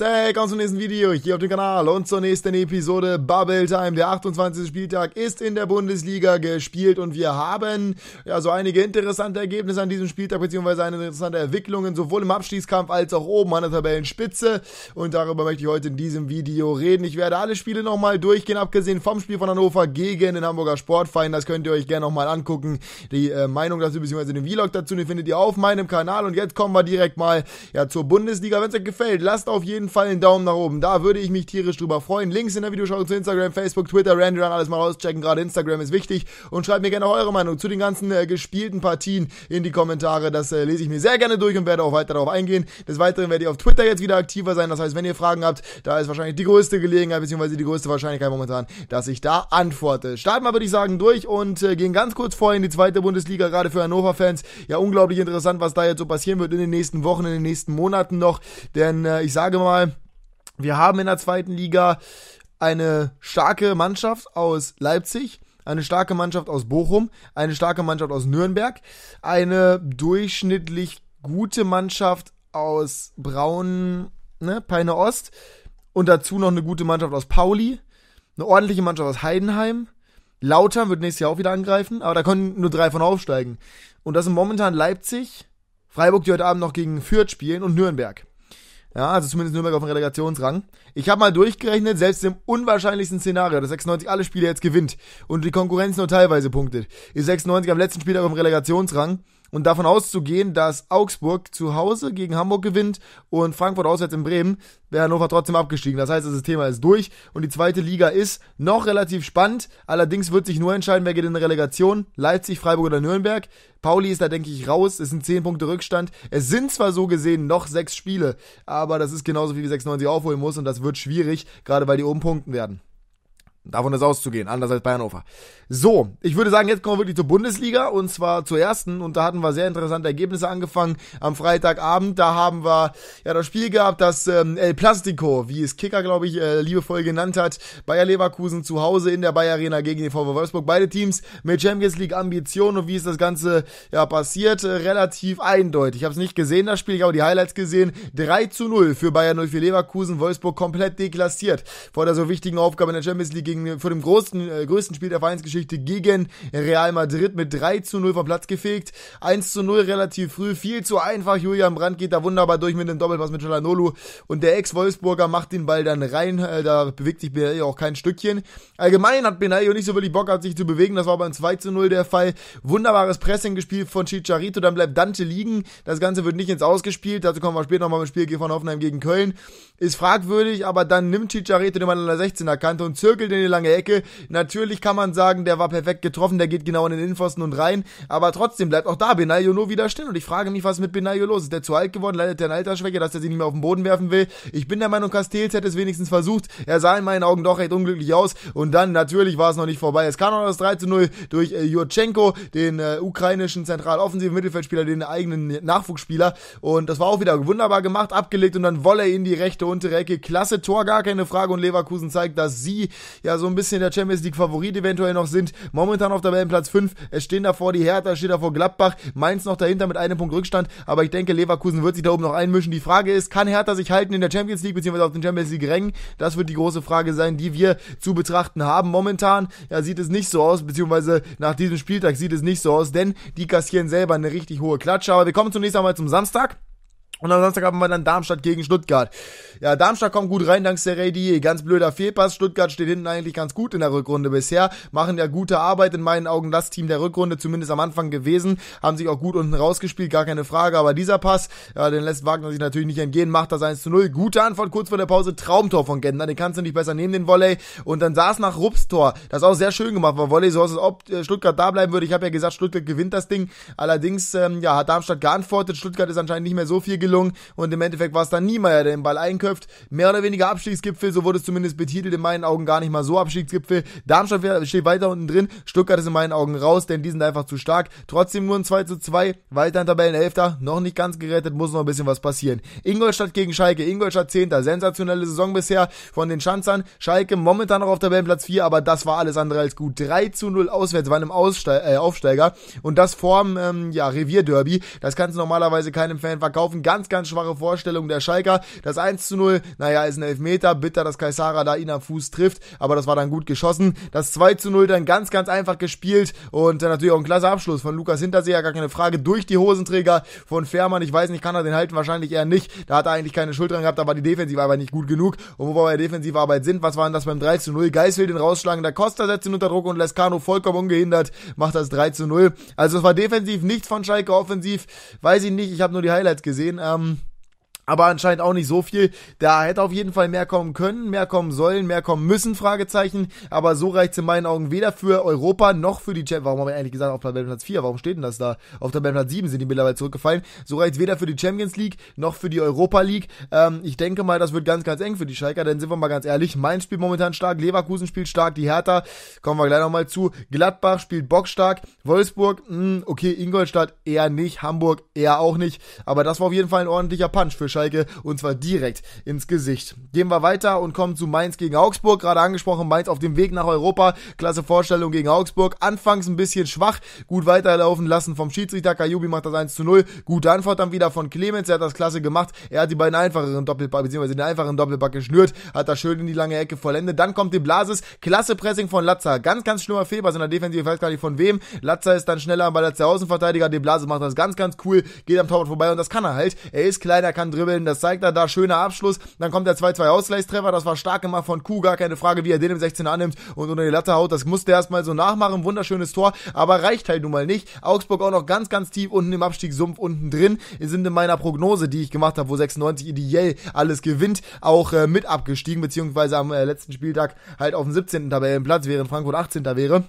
Hey, kommst zum nächsten Video hier auf dem Kanal und zur nächsten Episode Bubble Time. Der 28. Spieltag ist in der Bundesliga gespielt und wir haben ja so einige interessante Ergebnisse an diesem Spieltag beziehungsweise eine interessante Entwicklungen sowohl im Abstiegskampf als auch oben an der Tabellenspitze und darüber möchte ich heute in diesem Video reden. Ich werde alle Spiele nochmal durchgehen, abgesehen vom Spiel von Hannover gegen den Hamburger Sportverein. Das könnt ihr euch gerne nochmal angucken. Die äh, Meinung dazu beziehungsweise den Vlog dazu, den findet ihr auf meinem Kanal und jetzt kommen wir direkt mal ja zur Bundesliga. Wenn es euch gefällt, lasst auf jeden jeden Fall einen Daumen nach oben. Da würde ich mich tierisch drüber freuen. Links in der Videoschau zu Instagram, Facebook, Twitter, Random, alles mal rauschecken. Gerade Instagram ist wichtig. Und schreibt mir gerne eure Meinung zu den ganzen äh, gespielten Partien in die Kommentare. Das äh, lese ich mir sehr gerne durch und werde auch weiter darauf eingehen. Des Weiteren werde ich auf Twitter jetzt wieder aktiver sein. Das heißt, wenn ihr Fragen habt, da ist wahrscheinlich die größte Gelegenheit, beziehungsweise die größte Wahrscheinlichkeit momentan, dass ich da antworte. Starten wir, würde ich sagen, durch und äh, gehen ganz kurz vor in die zweite Bundesliga, gerade für Hannover-Fans. Ja, unglaublich interessant, was da jetzt so passieren wird in den nächsten Wochen, in den nächsten Monaten noch. Denn äh, ich sage mal, nochmal, wir haben in der zweiten Liga eine starke Mannschaft aus Leipzig, eine starke Mannschaft aus Bochum, eine starke Mannschaft aus Nürnberg, eine durchschnittlich gute Mannschaft aus Braun, ne, Peine Ost und dazu noch eine gute Mannschaft aus Pauli, eine ordentliche Mannschaft aus Heidenheim. Lautern wird nächstes Jahr auch wieder angreifen, aber da können nur drei von aufsteigen. Und das sind momentan Leipzig, Freiburg, die heute Abend noch gegen Fürth spielen und Nürnberg. Ja, also zumindest Nürnberg auf dem Relegationsrang. Ich habe mal durchgerechnet, selbst im unwahrscheinlichsten Szenario, dass 96 alle Spiele jetzt gewinnt und die Konkurrenz nur teilweise punktet, ist 96 am letzten Spieltag auf dem Relegationsrang und davon auszugehen, dass Augsburg zu Hause gegen Hamburg gewinnt und Frankfurt auswärts in Bremen, wäre Hannover trotzdem abgestiegen. Das heißt, das Thema ist durch und die zweite Liga ist noch relativ spannend. Allerdings wird sich nur entscheiden, wer geht in die Relegation. Leipzig, Freiburg oder Nürnberg. Pauli ist da, denke ich, raus. Es sind 10 Punkte Rückstand. Es sind zwar so gesehen noch sechs Spiele, aber das ist genauso viel wie 96 aufholen muss und das wird schwierig, gerade weil die oben punkten werden. Davon ist auszugehen, anders als Bayernhofer. So, ich würde sagen, jetzt kommen wir wirklich zur Bundesliga und zwar zur ersten und da hatten wir sehr interessante Ergebnisse angefangen am Freitagabend. Da haben wir ja das Spiel gehabt, das ähm, El Plastico, wie es Kicker, glaube ich, äh, liebevoll genannt hat, Bayer Leverkusen zu Hause in der Bayer Arena gegen den VW Wolfsburg. Beide Teams mit Champions League Ambition und wie ist das Ganze ja passiert, äh, relativ eindeutig. Ich habe es nicht gesehen, das Spiel, ich habe die Highlights gesehen. 3 zu 0 für Bayern für Leverkusen, Wolfsburg komplett deklassiert vor der so wichtigen Aufgabe in der Champions League gegen, vor dem großen, äh, größten Spiel der Vereinsgeschichte gegen Real Madrid mit 3 zu 0 vom Platz gefegt. 1 zu 0 relativ früh, viel zu einfach. Julian Brandt geht da wunderbar durch mit dem Doppelpass mit Chalanolu und der Ex-Wolfsburger macht den Ball dann rein. Äh, da bewegt sich Benaglio auch kein Stückchen. Allgemein hat Benaglio nicht so wirklich Bock hat, sich zu bewegen. Das war beim 2 zu 0 der Fall. Wunderbares Pressing gespielt von Chicharito. Dann bleibt Dante liegen. Das Ganze wird nicht ins Ausgespielt. Dazu kommen wir später nochmal im Spiel von Hoffenheim gegen Köln. Ist fragwürdig, aber dann nimmt Chicharito den Mann an der 16er Kante und zirkelt den eine lange Ecke. Natürlich kann man sagen, der war perfekt getroffen, der geht genau in den Innenpfosten und rein, aber trotzdem bleibt auch da Benaglio nur wieder stehen und ich frage mich, was mit Benaglio los ist. Der zu alt geworden, leidet der an Altersschwäche, dass er sich nicht mehr auf den Boden werfen will. Ich bin der Meinung, Castells hätte es wenigstens versucht. Er sah in meinen Augen doch recht unglücklich aus und dann natürlich war es noch nicht vorbei. Es kam noch das 3 zu 0 durch äh, Jurchenko, den äh, ukrainischen zentraloffensiven Mittelfeldspieler, den eigenen Nachwuchsspieler und das war auch wieder wunderbar gemacht, abgelegt und dann Volley in die rechte untere Ecke. Klasse Tor, gar keine Frage und Leverkusen zeigt, dass sie ja ja so ein bisschen der Champions League Favorit eventuell noch sind. Momentan auf Tabellenplatz 5. Es stehen davor die Hertha, steht davor Gladbach, Mainz noch dahinter mit einem Punkt Rückstand. Aber ich denke, Leverkusen wird sich da oben noch einmischen. Die Frage ist, kann Hertha sich halten in der Champions League beziehungsweise auf den Champions League Rängen? Das wird die große Frage sein, die wir zu betrachten haben. Momentan ja, sieht es nicht so aus, beziehungsweise nach diesem Spieltag sieht es nicht so aus, denn die kassieren selber eine richtig hohe Klatsche. Aber wir kommen zunächst einmal zum Samstag. Und am Samstag haben wir dann Darmstadt gegen Stuttgart. Ja, Darmstadt kommt gut rein dank Seredi. Ganz blöder Fehlpass. Stuttgart steht hinten eigentlich ganz gut in der Rückrunde bisher. Machen ja gute Arbeit in meinen Augen. Das Team der Rückrunde zumindest am Anfang gewesen. Haben sich auch gut unten rausgespielt. Gar keine Frage. Aber dieser Pass, ja, den lässt Wagner sich natürlich nicht entgehen. Macht das 1 zu 0. Gute Antwort kurz vor der Pause. Traumtor von Gentner. Den kannst du nicht besser nehmen, den Volley. Und dann saß nach Rups Das ist auch sehr schön gemacht war. Volley, so als ob äh, Stuttgart da bleiben würde. Ich habe ja gesagt, Stuttgart gewinnt das Ding. Allerdings, ähm, ja, hat Darmstadt geantwortet. Stuttgart ist anscheinend nicht mehr so viel gelungen. Verwicklung und im Endeffekt war es dann Niemeyer, der den Ball einköpft. Mehr oder weniger Abstiegsgipfel, so wurde es zumindest betitelt, in meinen Augen gar nicht mal so Abstiegsgipfel. Darmstadt steht weiter unten drin, Stuttgart ist in meinen Augen raus, denn die sind einfach zu stark. Trotzdem nur ein 2 zu 2, weiter in Tabellenelfter, noch nicht ganz gerettet, muss noch ein bisschen was passieren. Ingolstadt gegen Schalke, Ingolstadt 10. Sensationelle Saison bisher von den Schanzern. Schalke momentan noch auf Tabellenplatz 4, aber das war alles andere als gut. 3 zu 0 auswärts bei einem Ausste äh, Aufsteiger und das vorm ähm, ja, Revierderby. Das kannst du normalerweise keinem Fan verkaufen. Ganz ganz, ganz schwache Vorstellung der Schalker. Das 1 zu 0, naja, ist ein Elfmeter. Bitter, dass Kaisara da ihn am Fuß trifft, aber das war dann gut geschossen. Das 2 zu 0 dann ganz, ganz einfach gespielt und dann natürlich auch ein klasse Abschluss von Lukas Hinterseher, gar keine Frage. Durch die Hosenträger von Fährmann. Ich weiß nicht, kann er den halten? Wahrscheinlich eher nicht. Da hat er eigentlich keine Schuld dran gehabt, da war die Defensivarbeit nicht gut genug. Und wo wir bei der Defensivarbeit sind, was war denn das beim 3 zu 0? Geis will den rausschlagen, der Costa setzt ihn unter Druck und Lescano vollkommen ungehindert macht das 3 zu 0. Also es war defensiv nichts von Schalke, offensiv weiß ich nicht, ich habe nur die Highlights gesehen. um, aber anscheinend auch nicht so viel. Da hätte auf jeden Fall mehr kommen können, mehr kommen sollen, mehr kommen müssen, Fragezeichen. Aber so reicht's in meinen Augen weder für Europa noch für die Champions Warum haben wir eigentlich gesagt auf Tabellenplatz 4? Warum steht denn das da? Auf Tabellenplatz 7 sind die mittlerweile zurückgefallen. So reicht's weder für die Champions League noch für die Europa League. Ähm, ich denke mal, das wird ganz, ganz eng für die Schalker, denn sind wir mal ganz ehrlich, Mainz spielt momentan stark, Leverkusen spielt stark, die Hertha, kommen wir gleich nochmal zu. Gladbach spielt bockstark, Wolfsburg, mh, hm, okay, Ingolstadt eher nicht, Hamburg eher auch nicht. Aber das war auf jeden Fall ein ordentlicher Punch für Schalke und zwar direkt ins Gesicht. Gehen wir weiter und kommen zu Mainz gegen Augsburg. Gerade angesprochen, Mainz auf dem Weg nach Europa. Klasse Vorstellung gegen Augsburg. Anfangs ein bisschen schwach, gut weiterlaufen lassen vom Schiedsrichter. Kajubi macht das 1 zu 0. Gute Antwort dann wieder von Clemens. Er hat das klasse gemacht. Er hat die beiden einfacheren Doppelpack, beziehungsweise den einfachen Doppelpack geschnürt. Hat das schön in die lange Ecke vollendet. Dann kommt die Blasis. Klasse Pressing von Latza. Ganz, ganz schlimmer Fehler seiner Defensive. Ich weiß gar nicht von wem. Latza ist dann schneller am Ball als der Außenverteidiger. Die Blase macht das ganz, ganz cool. Geht am Torwart vorbei und das kann er halt. Er ist kleiner, kann drin dribbeln, das zeigt er da, schöner Abschluss, dann kommt der 2-2 Ausgleichstreffer, das war stark gemacht von Kuga, keine Frage, wie er den im 16 annimmt und unter die Latte haut, das musste er erstmal so nachmachen, wunderschönes Tor, aber reicht halt nun mal nicht, Augsburg auch noch ganz, ganz tief unten im Abstiegssumpf unten drin, sind in meiner Prognose, die ich gemacht habe, wo 96 ideell alles gewinnt, auch äh, mit abgestiegen, beziehungsweise am äh, letzten Spieltag halt auf dem 17. Tabellenplatz, während Frankfurt 18. wäre.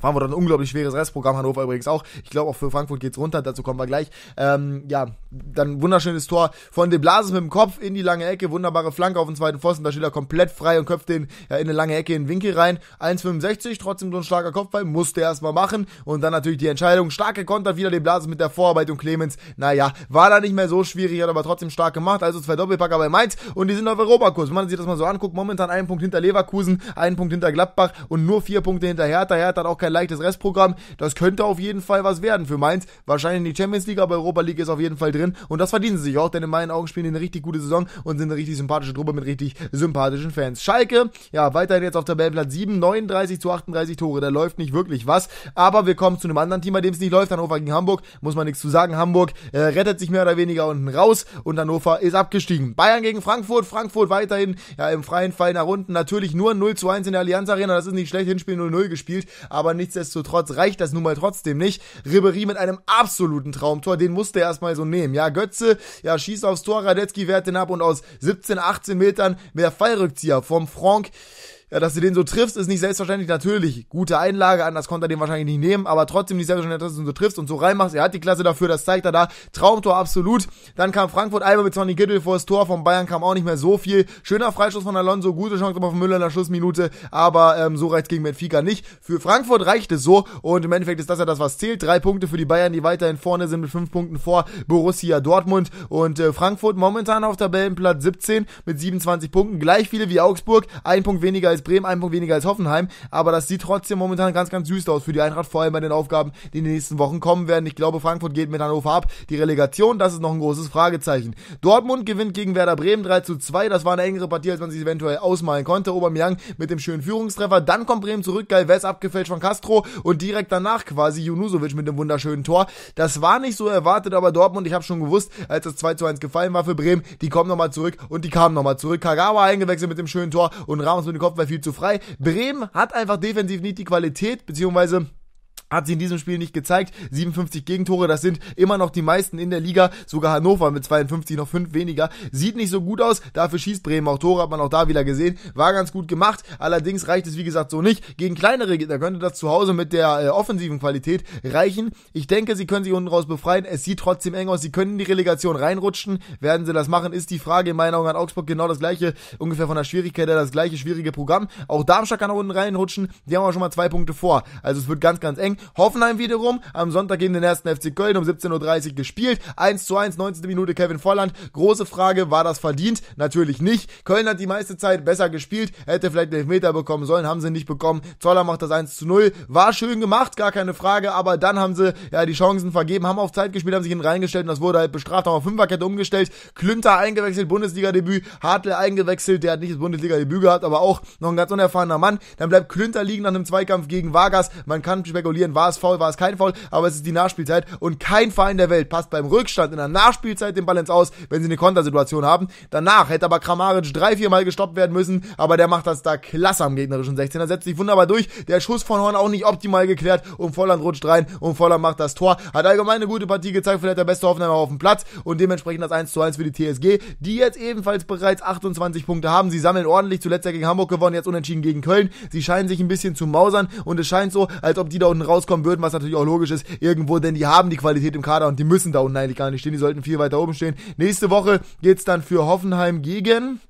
Frankfurt hat ein unglaublich schweres Restprogramm, Hannover übrigens auch. Ich glaube, auch für Frankfurt geht's runter, dazu kommen wir gleich. Ähm, ja, dann wunderschönes Tor von De Blasis mit dem Kopf in die lange Ecke, wunderbare Flanke auf den zweiten Pfosten, da steht er komplett frei und köpft den ja, in eine lange Ecke in den Winkel rein. 1,65, trotzdem so ein starker Kopfball, musste er erstmal machen. Und dann natürlich die Entscheidung, starke Konter, wieder De Blasis mit der Vorarbeit und Clemens. Naja, war da nicht mehr so schwierig, hat aber trotzdem stark gemacht, also zwei Doppelpacker bei Mainz und die sind auf Europakurs. Wenn man sich das mal so anguckt, momentan einen Punkt hinter Leverkusen, einen Punkt hinter Gladbach und nur vier Punkte hinter Hertha. Hertha hat auch kein leichtes Restprogramm. Das könnte auf jeden Fall was werden für Mainz. Wahrscheinlich in die Champions League, aber Europa League ist auf jeden Fall drin. Und das verdienen sie sich auch, denn in meinen Augen spielen die eine richtig gute Saison und sind eine richtig sympathische Truppe mit richtig sympathischen Fans. Schalke, ja, weiterhin jetzt auf Tabellenplatz 7, 39 zu 38 Tore. Da läuft nicht wirklich was. Aber wir kommen zu einem anderen Team, bei dem es nicht läuft. Hannover gegen Hamburg, muss man nichts zu sagen. Hamburg äh, rettet sich mehr oder weniger unten raus und Hannover ist abgestiegen. Bayern gegen Frankfurt, Frankfurt weiterhin ja, im freien Fall nach unten. Natürlich nur 0 zu 1 in der Allianz Arena. Das ist nicht schlecht, Hinspiel 0-0 gespielt, aber aber nichtsdestotrotz reicht das nun mal trotzdem nicht. Ribery mit einem absoluten Traumtor, den musste er erstmal so nehmen. Ja, Götze, ja, schießt aufs Tor, Radetzky wehrt den ab und aus 17, 18 Metern der Fallrückzieher vom Franck ja, dass du den so triffst, ist nicht selbstverständlich. Natürlich, gute Einlage, anders konnte er den wahrscheinlich nicht nehmen, aber trotzdem nicht selbstverständlich, dass du ihn so triffst und so reinmachst. Er hat die Klasse dafür, das zeigt er da. Traumtor absolut. Dann kam Frankfurt einmal mit Sonny Gittel vor das Tor, von Bayern kam auch nicht mehr so viel. Schöner Freistoß von Alonso, gute Chance aber von Müller in der Schlussminute, aber ähm, so reicht's gegen Benfica nicht. Für Frankfurt reicht es so und im Endeffekt ist das ja das, was zählt. Drei Punkte für die Bayern, die weiterhin vorne sind mit fünf Punkten vor Borussia Dortmund und äh, Frankfurt momentan auf Tabellenplatz 17 mit 27 Punkten, gleich viele wie Augsburg, ein Punkt weniger als ist Bremen ein Punkt weniger als Hoffenheim, aber das sieht trotzdem momentan ganz, ganz süß aus für die Eintracht, vor allem bei den Aufgaben, die in den nächsten Wochen kommen werden. Ich glaube, Frankfurt geht mit Hannover ab. Die Relegation, das ist noch ein großes Fragezeichen. Dortmund gewinnt gegen Werder Bremen 3 zu 2. Das war eine engere Partie, als man sich eventuell ausmalen konnte. Aubameyang mit dem schönen Führungstreffer. Dann kommt Bremen zurück, geil West abgefälscht von Castro und direkt danach quasi Junusovic mit dem wunderschönen Tor. Das war nicht so erwartet, aber Dortmund, ich habe schon gewusst, als das 2 zu 1 gefallen war für Bremen, die kommen nochmal zurück und die kamen nochmal zurück. Kagawa eingewechselt mit dem schönen Tor und Ramos mit dem Kopf viel zu frei. Bremen hat einfach defensiv nicht die Qualität, beziehungsweise hat sie in diesem Spiel nicht gezeigt. 57 Gegentore, das sind immer noch die meisten in der Liga. Sogar Hannover mit 52 noch fünf weniger. Sieht nicht so gut aus, dafür schießt Bremen auch Tore, hat man auch da wieder gesehen. War ganz gut gemacht, allerdings reicht es wie gesagt so nicht. Gegen kleinere Gegner könnte das zu Hause mit der äh, offensiven Qualität reichen. Ich denke, sie können sich unten raus befreien. Es sieht trotzdem eng aus, sie können in die Relegation reinrutschen. Werden sie das machen, ist die Frage. In meinen Augen an Augsburg genau das gleiche, ungefähr von der Schwierigkeit her, das gleiche schwierige Programm. Auch Darmstadt kann nach unten reinrutschen, die haben auch schon mal zwei Punkte vor. Also es wird ganz, ganz eng. Hoffenheim wiederum am Sonntag gegen den ersten FC Köln um 17.30 Uhr gespielt. 1 zu 1, 19. Minute Kevin Volland. Große Frage, war das verdient? Natürlich nicht. Köln hat die meiste Zeit besser gespielt, hätte vielleicht den Elfmeter bekommen sollen, haben sie nicht bekommen. Zoller macht das 1 zu 0. War schön gemacht, gar keine Frage, aber dann haben sie ja die Chancen vergeben, haben auf Zeit gespielt, haben sich hinten reingestellt und das wurde halt bestraft, haben auf Fünferkette umgestellt. Klünter eingewechselt, Bundesliga-Debüt, Hartl eingewechselt, der hat nicht das Bundesliga-Debüt gehabt, aber auch noch ein ganz unerfahrener Mann. Dann bleibt Klünter liegen nach einem Zweikampf gegen Vargas. Man kann spekulieren, entscheiden, war es faul, war es kein faul, aber es ist die Nachspielzeit und kein Verein der Welt passt beim Rückstand in der Nachspielzeit den Balance Aus, wenn sie eine Kontersituation haben. Danach hätte aber Kramaric drei, vier Mal gestoppt werden müssen, aber der macht das da klasse am gegnerischen 16er, setzt sich wunderbar durch, der Schuss von Horn auch nicht optimal geklärt und Volland rutscht rein und Volland macht das Tor. Hat allgemein eine gute Partie gezeigt, vielleicht der beste Hoffenheimer auf dem Platz und dementsprechend das 1 zu 1 für die TSG, die jetzt ebenfalls bereits 28 Punkte haben. Sie sammeln ordentlich, zuletzt ja gegen Hamburg gewonnen, jetzt unentschieden gegen Köln. Sie scheinen sich ein bisschen zu mausern und es scheint so, als ob die da unten raus rauskommen würden, was natürlich auch logisch ist, irgendwo, denn die haben die Qualität im Kader und die müssen da unten eigentlich gar nicht stehen, die sollten viel weiter oben stehen. Nächste Woche geht es dann für Hoffenheim gegen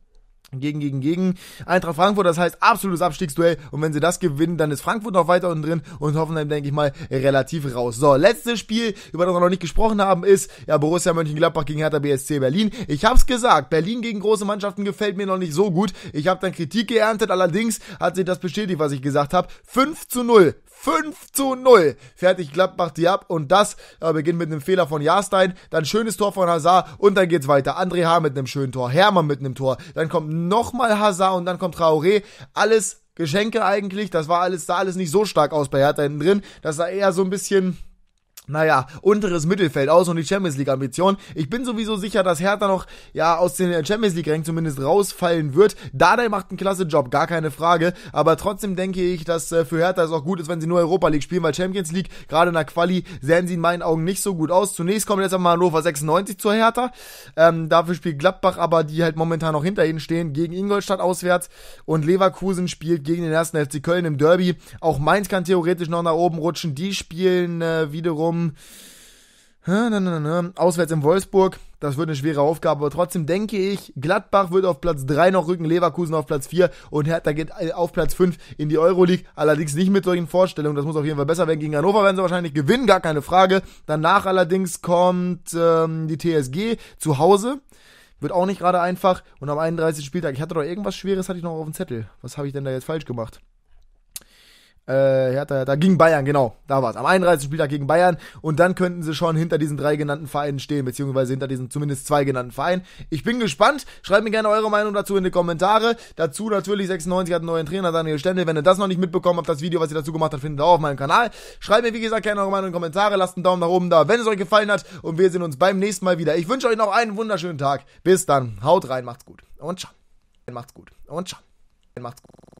gegen, gegen, gegen Eintracht Frankfurt. Das heißt, absolutes Abstiegsduell. Und wenn sie das gewinnen, dann ist Frankfurt noch weiter unten drin und Hoffenheim, denke ich mal, relativ raus. So, letztes Spiel, über das wir noch nicht gesprochen haben, ist ja Borussia Mönchengladbach gegen Hertha BSC Berlin. Ich hab's gesagt, Berlin gegen große Mannschaften gefällt mir noch nicht so gut. Ich habe dann Kritik geerntet, allerdings hat sich das bestätigt, was ich gesagt habe. 5 zu 0 5 zu 0. Fertig, Gladbach die ab und das äh, beginnt mit einem Fehler von Jahrstein, dann schönes Tor von Hazard und dann geht's weiter. André H. mit einem schönen Tor, Hermann mit einem Tor, dann kommt nochmal Hazard und dann kommt Traoré. Alles Geschenke eigentlich, das war alles, sah alles nicht so stark aus bei Hertha hinten drin. Das sah eher so ein bisschen, naja, unteres Mittelfeld aus und die Champions League Ambition. Ich bin sowieso sicher, dass Hertha noch, ja, aus den Champions League Rängen zumindest rausfallen wird. Dardai macht einen klasse Job, gar keine Frage. Aber trotzdem denke ich, dass äh, für Hertha es auch gut ist, wenn sie nur Europa League spielen, weil Champions League, gerade in der Quali, sehen sie in meinen Augen nicht so gut aus. Zunächst kommt jetzt einmal Hannover 96 zur Hertha. Ähm, dafür spielt Gladbach aber, die halt momentan noch hinter ihnen stehen, gegen Ingolstadt auswärts. Und Leverkusen spielt gegen den ersten FC Köln im Derby. Auch Mainz kann theoretisch noch nach oben rutschen. Die spielen äh, wiederum vom Auswärts in Wolfsburg, das wird eine schwere Aufgabe, aber trotzdem denke ich, Gladbach wird auf Platz 3 noch rücken, Leverkusen auf Platz 4 und Hertha geht äh, auf Platz 5 in die Euroleague, allerdings nicht mit solchen Vorstellungen, das muss auf jeden Fall besser werden, gegen Hannover werden sie wahrscheinlich gewinnen, gar keine Frage, danach allerdings kommt ähm, die TSG zu Hause, wird auch nicht gerade einfach und am 31. Spieltag, ich hatte doch irgendwas Schweres, hatte ich noch auf dem Zettel, was habe ich denn da jetzt falsch gemacht? Äh, ja, da da gegen Bayern, genau, da war's. Am 31. Spieltag gegen Bayern und dann könnten sie schon hinter diesen drei genannten Vereinen stehen, beziehungsweise hinter diesen zumindest zwei genannten Vereinen. Ich bin gespannt. Schreibt mir gerne eure Meinung dazu in die Kommentare. Dazu natürlich 96 hat einen neuen Trainer, Daniel Stendel. Wenn ihr das noch nicht mitbekommen habt, das Video, was ihr dazu gemacht habt, findet ihr auch auf meinem Kanal. Schreibt mir, wie gesagt, gerne eure Meinung in die Kommentare. Lasst einen Daumen nach oben da, wenn es euch gefallen hat und wir sehen uns beim nächsten Mal wieder. Ich wünsche euch noch einen wunderschönen Tag. Bis dann. Haut rein, macht's gut und ciao. Macht's gut und ciao. Macht's gut.